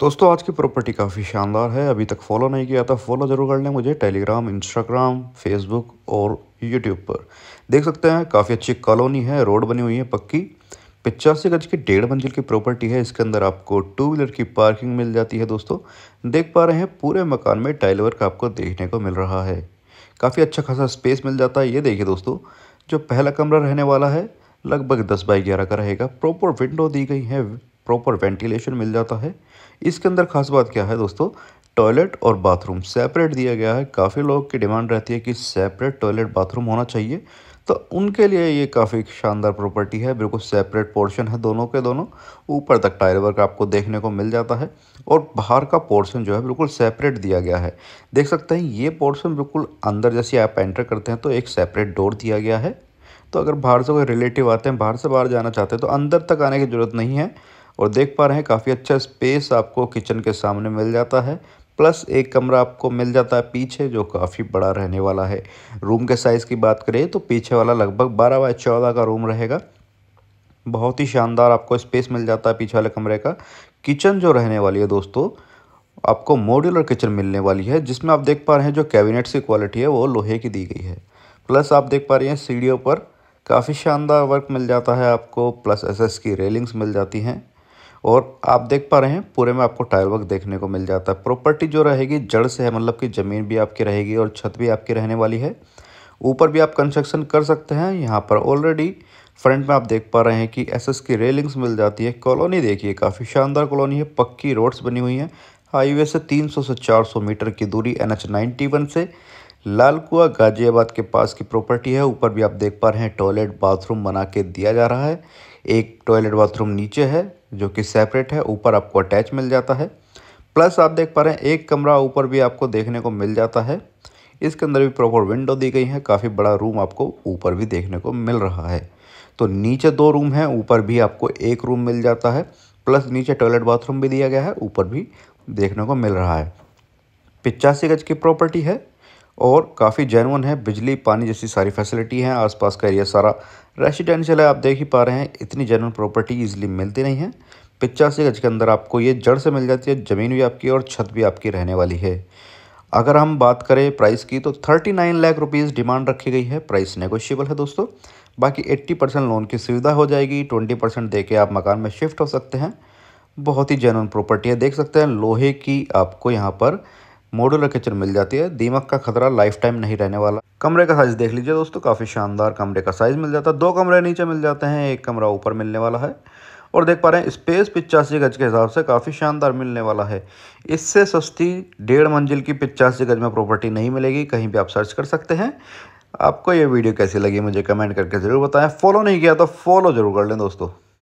दोस्तों आज की प्रॉपर्टी काफ़ी शानदार है अभी तक फॉलो नहीं किया था फॉलो ज़रूर कर लें मुझे टेलीग्राम इंस्टाग्राम फेसबुक और यूट्यूब पर देख सकते हैं काफ़ी अच्छी कॉलोनी है रोड बनी हुई है पक्की पिचासी गज की डेढ़ मंजिल की प्रॉपर्टी है इसके अंदर आपको टू व्हीलर की पार्किंग मिल जाती है दोस्तों देख पा रहे हैं पूरे मकान में टाइल वर्क आपको देखने को मिल रहा है काफ़ी अच्छा खासा स्पेस मिल जाता है ये देखिए दोस्तों जो पहला कमरा रहने वाला है लगभग दस बाई ग्यारह का रहेगा प्रॉपर विंडो दी गई है प्रॉपर वेंटिलेशन मिल जाता है इसके अंदर खास बात क्या है दोस्तों टॉयलेट और बाथरूम सेपरेट दिया गया है काफ़ी लोग की डिमांड रहती है कि सेपरेट टॉयलेट बाथरूम होना चाहिए तो उनके लिए ये काफ़ी शानदार प्रॉपर्टी है बिल्कुल सेपरेट पोर्शन है दोनों के दोनों ऊपर तक टायर वर्क आपको देखने को मिल जाता है और बाहर का पोर्शन जो है बिल्कुल सेपरेट दिया गया है देख सकते हैं ये पोर्शन बिल्कुल अंदर जैसे आप एंटर करते हैं तो एक सेपरेट डोर दिया गया है तो अगर बाहर से कोई रिलेटिव आते हैं बाहर से बाहर जाना चाहते हैं तो अंदर तक आने की ज़रूरत नहीं है और देख पा रहे हैं काफ़ी अच्छा स्पेस आपको किचन के सामने मिल जाता है प्लस एक कमरा आपको मिल जाता है पीछे जो काफ़ी बड़ा रहने वाला है रूम के साइज़ की बात करें तो पीछे वाला लगभग बारह बाय चौदह का रूम रहेगा बहुत ही शानदार आपको स्पेस मिल जाता है पीछे वाले कमरे का किचन जो रहने वाली है दोस्तों आपको मॉड्यूलर किचन मिलने वाली है जिसमें आप देख पा रहे हैं जो कैबिनेट्स की क्वालिटी है वो लोहे की दी गई है प्लस आप देख पा रहे हैं सीढ़ियों पर काफ़ी शानदार वर्क मिल जाता है आपको प्लस एसएस की रेलिंग्स मिल जाती हैं और आप देख पा रहे हैं पूरे में आपको टाइल वर्क देखने को मिल जाता है प्रॉपर्टी जो रहेगी जड़ से है मतलब कि ज़मीन भी आपकी रहेगी और छत भी आपकी रहने वाली है ऊपर भी आप कंस्ट्रक्शन कर सकते हैं यहाँ पर ऑलरेडी फ्रंट में आप देख पा रहे हैं कि एसएस की रेलिंग्स मिल जाती है कॉलोनी देखिए काफ़ी शानदार कॉलोनी है पक्की रोड्स बनी हुई हैं हाईवे से 300 से 400 मीटर की दूरी एन एच से लाल कुआ गाजियाबाद के पास की प्रॉपर्टी है ऊपर भी आप देख पा रहे हैं टॉयलेट बाथरूम बना के दिया जा रहा है एक टॉयलेट बाथरूम नीचे है जो कि सेपरेट है ऊपर आपको अटैच मिल जाता है प्लस आप देख पा रहे हैं एक कमरा ऊपर भी आपको देखने को मिल जाता है इसके अंदर भी प्रॉपर विंडो दी गई है काफ़ी बड़ा रूम आपको ऊपर भी देखने को मिल रहा है तो नीचे दो रूम हैं ऊपर भी आपको एक रूम मिल जाता है प्लस नीचे टॉयलेट बाथरूम भी दिया गया है ऊपर भी देखने को मिल रहा है पिचासी गज की प्रॉपर्टी है और काफ़ी जैनवन है बिजली पानी जैसी सारी फैसिलिटी है आसपास का एरिया सारा रेसिडेंशियल है आप देख ही पा रहे हैं इतनी जैनवन प्रॉपर्टी ईजिली मिलती नहीं है पिचासी गज के अंदर आपको ये जड़ से मिल जाती है ज़मीन भी आपकी और छत भी आपकी रहने वाली है अगर हम बात करें प्राइस की तो thirty nine lakh rupees demand रखी गई है प्राइस नेगोशियबल है दोस्तों बाकी एट्टी परसेंट लोन की सुविधा हो जाएगी ट्वेंटी परसेंट दे के आप मकान में शिफ्ट हो सकते हैं बहुत ही जेनवन प्रॉपर्टी है देख सकते हैं लोहे की आपको यहाँ पर मॉडुलर किचन मिल जाती है दीमक का खतरा लाइफ टाइम नहीं रहने वाला कमरे का साइज देख लीजिए दोस्तों काफ़ी शानदार कमरे का साइज मिल जाता है दो कमरे नीचे मिल जाते हैं एक कमरा ऊपर मिलने वाला है और देख पा रहे हैं स्पेस पिचासी गज के हिसाब से काफ़ी शानदार मिलने वाला है इससे सस्ती डेढ़ मंजिल की पिचासी गज में प्रॉपर्टी नहीं मिलेगी कहीं भी आप सर्च कर सकते हैं आपको ये वीडियो कैसी लगी मुझे कमेंट करके ज़रूर बताएं फॉलो नहीं किया तो फॉलो ज़रूर कर लें दोस्तों